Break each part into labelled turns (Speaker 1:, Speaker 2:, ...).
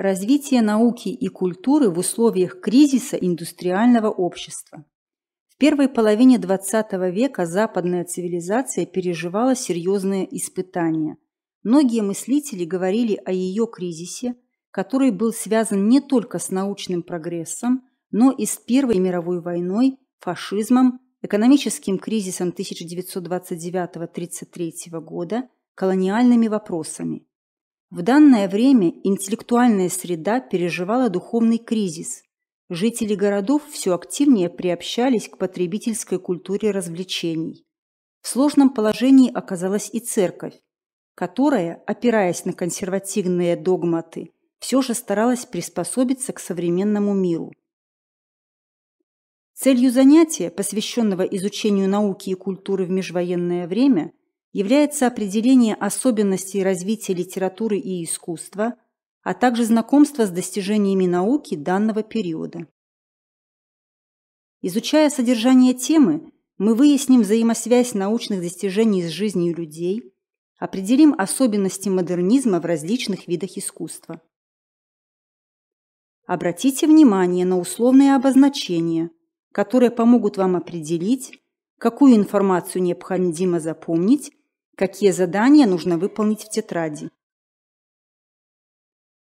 Speaker 1: Развитие науки и культуры в условиях кризиса индустриального общества. В первой половине XX века западная цивилизация переживала серьезные испытания. Многие мыслители говорили о ее кризисе, который был связан не только с научным прогрессом, но и с Первой мировой войной, фашизмом, экономическим кризисом 1929-1933 года, колониальными вопросами – в данное время интеллектуальная среда переживала духовный кризис. Жители городов все активнее приобщались к потребительской культуре развлечений. В сложном положении оказалась и церковь, которая, опираясь на консервативные догматы, все же старалась приспособиться к современному миру. Целью занятия, посвященного изучению науки и культуры в межвоенное время, является определение особенностей развития литературы и искусства, а также знакомство с достижениями науки данного периода. Изучая содержание темы, мы выясним взаимосвязь научных достижений с жизнью людей, определим особенности модернизма в различных видах искусства. Обратите внимание на условные обозначения, которые помогут вам определить, какую информацию необходимо запомнить Какие задания нужно выполнить в тетради?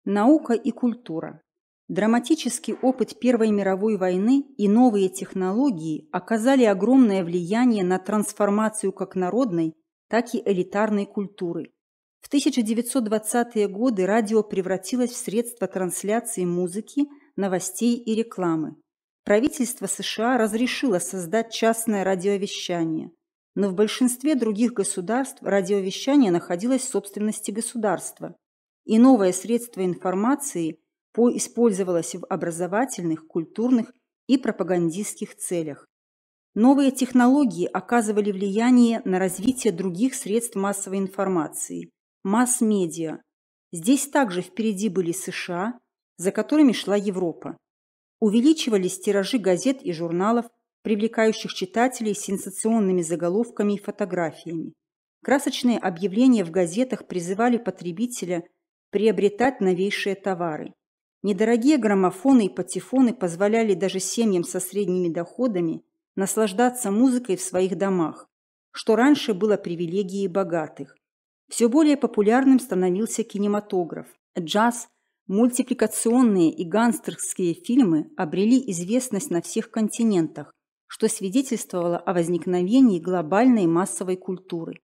Speaker 1: Наука и культура. Драматический опыт Первой мировой войны и новые технологии оказали огромное влияние на трансформацию как народной, так и элитарной культуры. В 1920-е годы радио превратилось в средство трансляции музыки, новостей и рекламы. Правительство США разрешило создать частное радиовещание – но в большинстве других государств радиовещание находилось в собственности государства, и новое средство информации использовалось в образовательных, культурных и пропагандистских целях. Новые технологии оказывали влияние на развитие других средств массовой информации – масс-медиа. Здесь также впереди были США, за которыми шла Европа. Увеличивались тиражи газет и журналов, привлекающих читателей сенсационными заголовками и фотографиями. Красочные объявления в газетах призывали потребителя приобретать новейшие товары. Недорогие граммофоны и патефоны позволяли даже семьям со средними доходами наслаждаться музыкой в своих домах, что раньше было привилегией богатых. Все более популярным становился кинематограф. Джаз, мультипликационные и гангстерские фильмы обрели известность на всех континентах, что свидетельствовало о возникновении глобальной массовой культуры.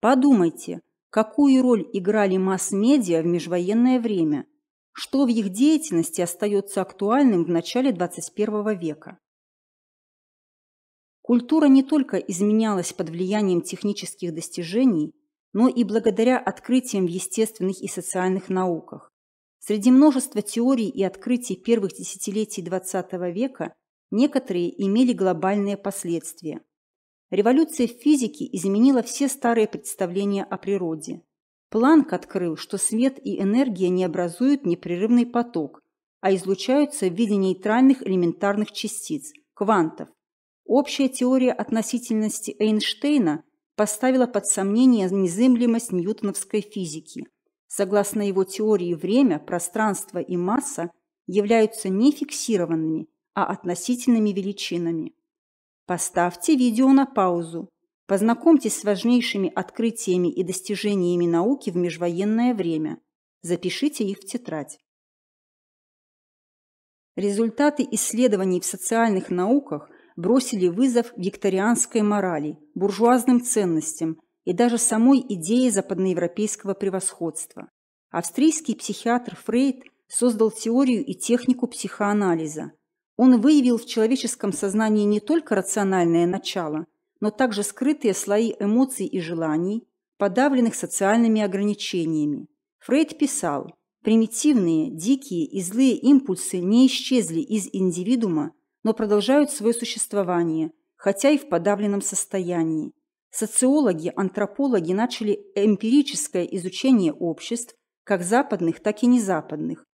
Speaker 1: Подумайте, какую роль играли масс-медиа в межвоенное время, что в их деятельности остается актуальным в начале 21 века. Культура не только изменялась под влиянием технических достижений, но и благодаря открытиям в естественных и социальных науках. Среди множества теорий и открытий первых десятилетий XX века – Некоторые имели глобальные последствия. Революция в физике изменила все старые представления о природе. Планк открыл, что свет и энергия не образуют непрерывный поток, а излучаются в виде нейтральных элементарных частиц – квантов. Общая теория относительности Эйнштейна поставила под сомнение незыблемость ньютоновской физики. Согласно его теории, время, пространство и масса являются нефиксированными а относительными величинами. Поставьте видео на паузу. Познакомьтесь с важнейшими открытиями и достижениями науки в межвоенное время. Запишите их в тетрадь. Результаты исследований в социальных науках бросили вызов викторианской морали, буржуазным ценностям и даже самой идее западноевропейского превосходства. Австрийский психиатр Фрейд создал теорию и технику психоанализа – он выявил в человеческом сознании не только рациональное начало, но также скрытые слои эмоций и желаний, подавленных социальными ограничениями. Фрейд писал, примитивные, дикие и злые импульсы не исчезли из индивидуума, но продолжают свое существование, хотя и в подавленном состоянии. Социологи, антропологи начали эмпирическое изучение обществ, как западных, так и незападных,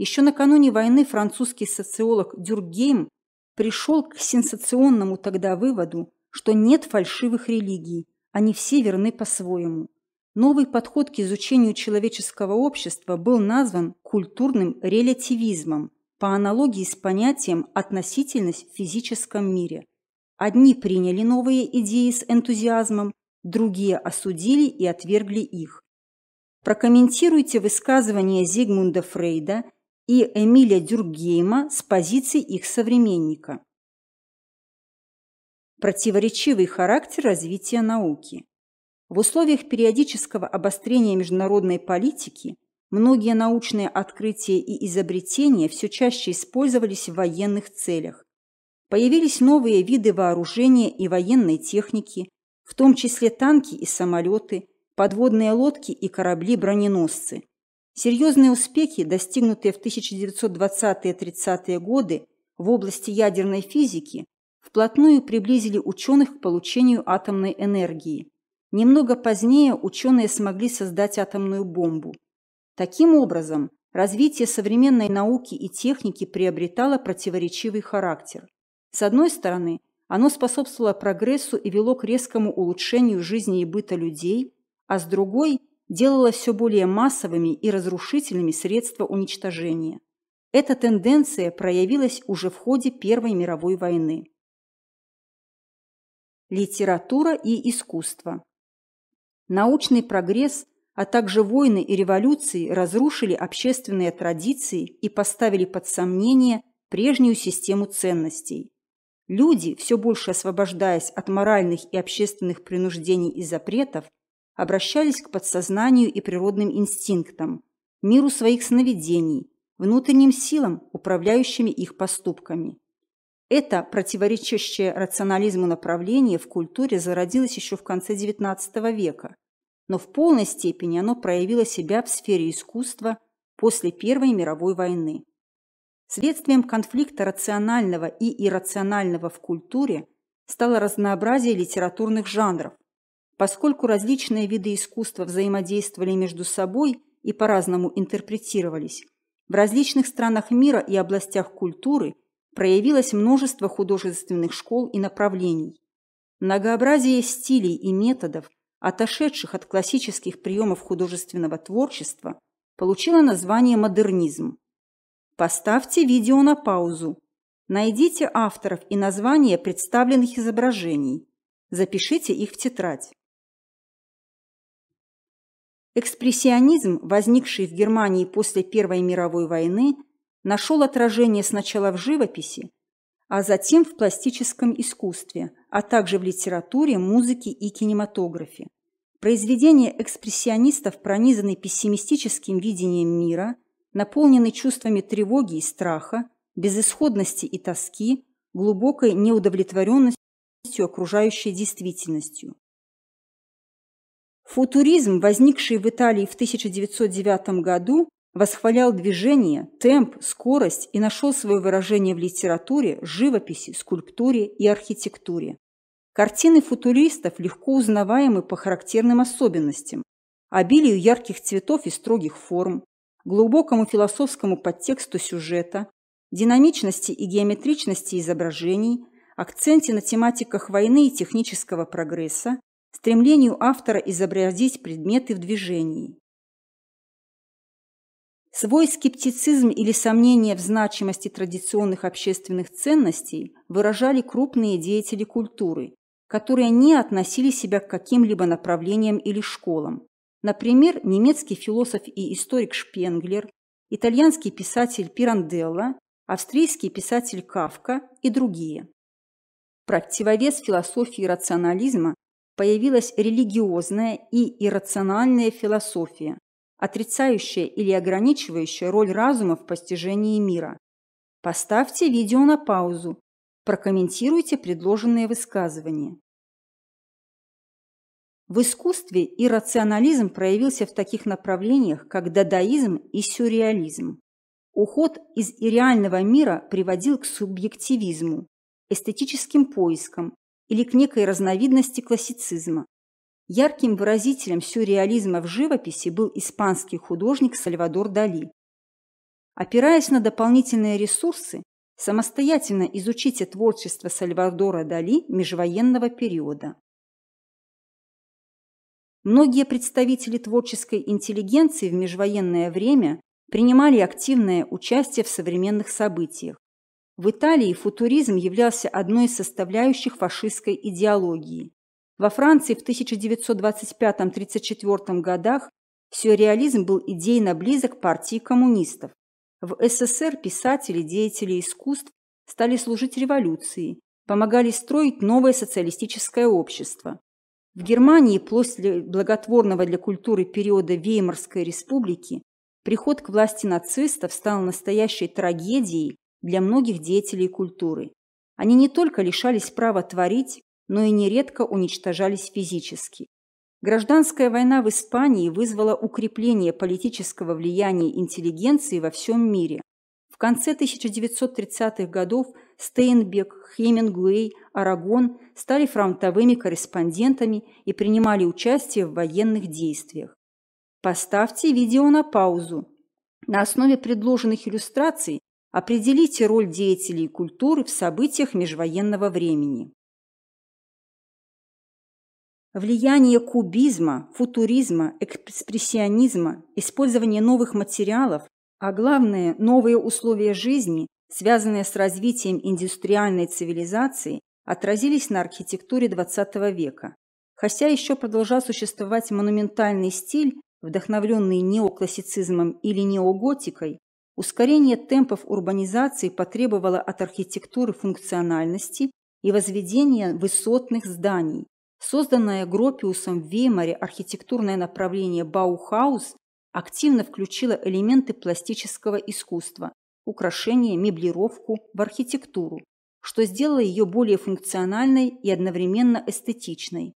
Speaker 1: еще накануне войны французский социолог Дюргейм пришел к сенсационному тогда выводу, что нет фальшивых религий, они все верны по-своему. Новый подход к изучению человеческого общества был назван культурным релятивизмом по аналогии с понятием «относительность в физическом мире». Одни приняли новые идеи с энтузиазмом, другие осудили и отвергли их. Прокомментируйте высказывание Зигмунда Фрейда – и Эмиля Дюргейма с позиций их современника. Противоречивый характер развития науки. В условиях периодического обострения международной политики многие научные открытия и изобретения все чаще использовались в военных целях. Появились новые виды вооружения и военной техники, в том числе танки и самолеты, подводные лодки и корабли-броненосцы – Серьезные успехи, достигнутые в 1920-30-е годы в области ядерной физики, вплотную приблизили ученых к получению атомной энергии. Немного позднее ученые смогли создать атомную бомбу. Таким образом, развитие современной науки и техники приобретало противоречивый характер. С одной стороны, оно способствовало прогрессу и вело к резкому улучшению жизни и быта людей, а с другой – делало все более массовыми и разрушительными средства уничтожения. Эта тенденция проявилась уже в ходе Первой мировой войны. Литература и искусство Научный прогресс, а также войны и революции разрушили общественные традиции и поставили под сомнение прежнюю систему ценностей. Люди, все больше освобождаясь от моральных и общественных принуждений и запретов, обращались к подсознанию и природным инстинктам, миру своих сновидений, внутренним силам, управляющими их поступками. Это противоречащее рационализму направление в культуре зародилось еще в конце XIX века, но в полной степени оно проявило себя в сфере искусства после Первой мировой войны. Следствием конфликта рационального и иррационального в культуре стало разнообразие литературных жанров, Поскольку различные виды искусства взаимодействовали между собой и по-разному интерпретировались, в различных странах мира и областях культуры проявилось множество художественных школ и направлений. Многообразие стилей и методов, отошедших от классических приемов художественного творчества, получило название модернизм. Поставьте видео на паузу. Найдите авторов и названия представленных изображений. Запишите их в тетрадь. Экспрессионизм, возникший в Германии после Первой мировой войны, нашел отражение сначала в живописи, а затем в пластическом искусстве, а также в литературе, музыке и кинематографе. Произведения экспрессионистов пронизаны пессимистическим видением мира, наполнены чувствами тревоги и страха, безысходности и тоски, глубокой неудовлетворенностью окружающей действительностью. Футуризм, возникший в Италии в 1909 году, восхвалял движение, темп, скорость и нашел свое выражение в литературе, живописи, скульптуре и архитектуре. Картины футуристов легко узнаваемы по характерным особенностям, обилию ярких цветов и строгих форм, глубокому философскому подтексту сюжета, динамичности и геометричности изображений, акценте на тематиках войны и технического прогресса, стремлению автора изобразить предметы в движении. Свой скептицизм или сомнение в значимости традиционных общественных ценностей выражали крупные деятели культуры, которые не относили себя к каким-либо направлениям или школам. Например, немецкий философ и историк Шпенглер, итальянский писатель Пиранделла, австрийский писатель Кавка и другие. Противовес философии рационализма появилась религиозная и иррациональная философия, отрицающая или ограничивающая роль разума в постижении мира. Поставьте видео на паузу, прокомментируйте предложенные высказывания. В искусстве иррационализм проявился в таких направлениях, как дадаизм и сюрреализм. Уход из реального мира приводил к субъективизму, эстетическим поискам, или к некой разновидности классицизма. Ярким выразителем сюрреализма в живописи был испанский художник Сальвадор Дали. Опираясь на дополнительные ресурсы, самостоятельно изучите творчество Сальвадора Дали межвоенного периода. Многие представители творческой интеллигенции в межвоенное время принимали активное участие в современных событиях, в Италии футуризм являлся одной из составляющих фашистской идеологии. Во Франции в 1925-34 годах сюрреализм был идейно близок партии коммунистов. В СССР писатели, деятели искусств стали служить революции, помогали строить новое социалистическое общество. В Германии после благотворного для культуры периода Веймарской республики приход к власти нацистов стал настоящей трагедией для многих деятелей культуры. Они не только лишались права творить, но и нередко уничтожались физически. Гражданская война в Испании вызвала укрепление политического влияния интеллигенции во всем мире. В конце 1930-х годов Стейнбек, Хемингуэй, Арагон стали фронтовыми корреспондентами и принимали участие в военных действиях. Поставьте видео на паузу. На основе предложенных иллюстраций Определите роль деятелей культуры в событиях межвоенного времени. Влияние кубизма, футуризма, экспрессионизма, использование новых материалов, а главное – новые условия жизни, связанные с развитием индустриальной цивилизации, отразились на архитектуре XX века. Хотя еще продолжал существовать монументальный стиль, вдохновленный неоклассицизмом или неоготикой, Ускорение темпов урбанизации потребовало от архитектуры функциональности и возведения высотных зданий. Созданное Гропиусом в Веймаре архитектурное направление Баухаус активно включило элементы пластического искусства, украшения, меблировку в архитектуру, что сделало ее более функциональной и одновременно эстетичной.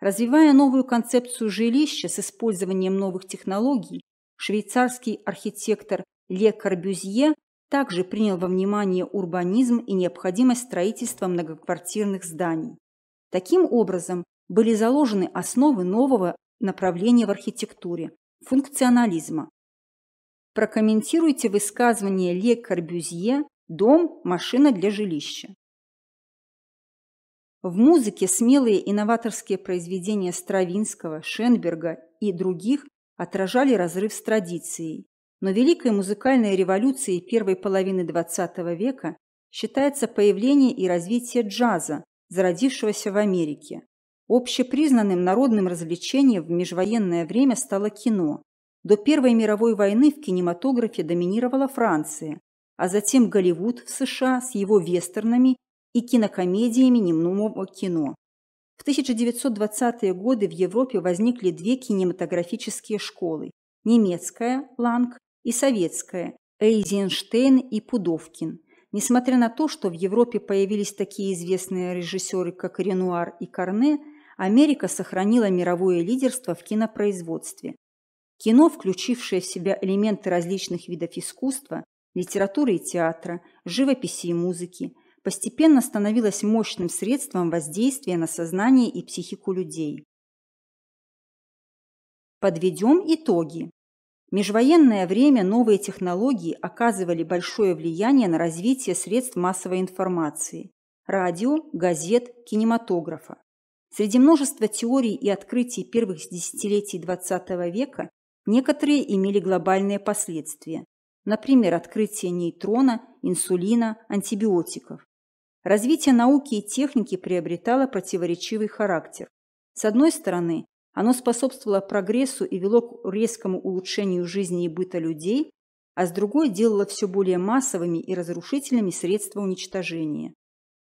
Speaker 1: Развивая новую концепцию жилища с использованием новых технологий, швейцарский архитектор Ле Корбюзье также принял во внимание урбанизм и необходимость строительства многоквартирных зданий. Таким образом, были заложены основы нового направления в архитектуре – функционализма. Прокомментируйте высказывание Ле Корбюзье «Дом – машина для жилища». В музыке смелые инноваторские произведения Стравинского, Шенберга и других отражали разрыв с традицией, но великой музыкальной революцией первой половины XX века считается появление и развитие джаза, зародившегося в Америке. Общепризнанным народным развлечением в межвоенное время стало кино. До Первой мировой войны в кинематографе доминировала Франция, а затем Голливуд в США с его вестернами и кинокомедиями немного кино. В 1920-е годы в Европе возникли две кинематографические школы – немецкая – Ланг и советская – Эйзенштейн и Пудовкин. Несмотря на то, что в Европе появились такие известные режиссеры, как Ренуар и Карне, Америка сохранила мировое лидерство в кинопроизводстве. Кино, включившее в себя элементы различных видов искусства, литературы и театра, живописи и музыки, постепенно становилось мощным средством воздействия на сознание и психику людей. Подведем итоги межвоенное время новые технологии оказывали большое влияние на развитие средств массовой информации – радио, газет, кинематографа. Среди множества теорий и открытий первых десятилетий XX века некоторые имели глобальные последствия, например, открытие нейтрона, инсулина, антибиотиков. Развитие науки и техники приобретало противоречивый характер. С одной стороны, оно способствовало прогрессу и вело к резкому улучшению жизни и быта людей, а с другой делало все более массовыми и разрушительными средства уничтожения.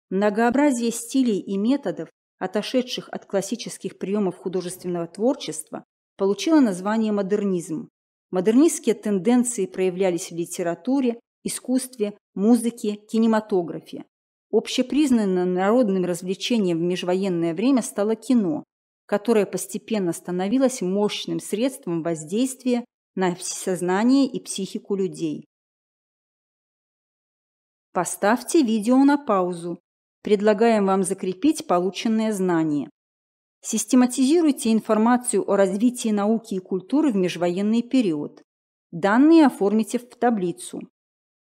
Speaker 1: Многообразие стилей и методов, отошедших от классических приемов художественного творчества, получило название модернизм. Модернистские тенденции проявлялись в литературе, искусстве, музыке, кинематографе. Общепризнанным народным развлечением в межвоенное время стало кино, которое постепенно становилось мощным средством воздействия на сознание и психику людей. Поставьте видео на паузу. Предлагаем вам закрепить полученные знания. Систематизируйте информацию о развитии науки и культуры в межвоенный период. Данные оформите в таблицу.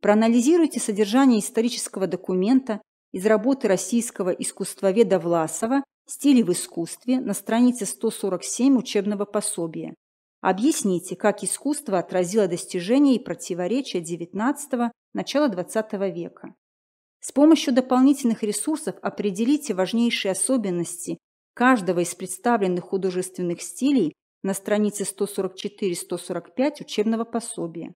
Speaker 1: Проанализируйте содержание исторического документа из работы российского искусствоведа Власова Стили в искусстве на странице 147 учебного пособия. Объясните, как искусство отразило достижения и противоречия XIX – начала XX века. С помощью дополнительных ресурсов определите важнейшие особенности каждого из представленных художественных стилей на странице 144-145 учебного пособия.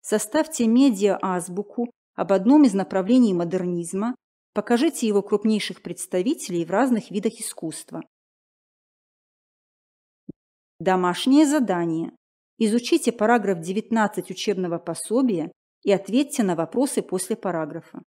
Speaker 1: Составьте медиа-азбуку об одном из направлений модернизма, Покажите его крупнейших представителей в разных видах искусства. Домашнее задание. Изучите параграф 19 учебного пособия и ответьте на вопросы после параграфа.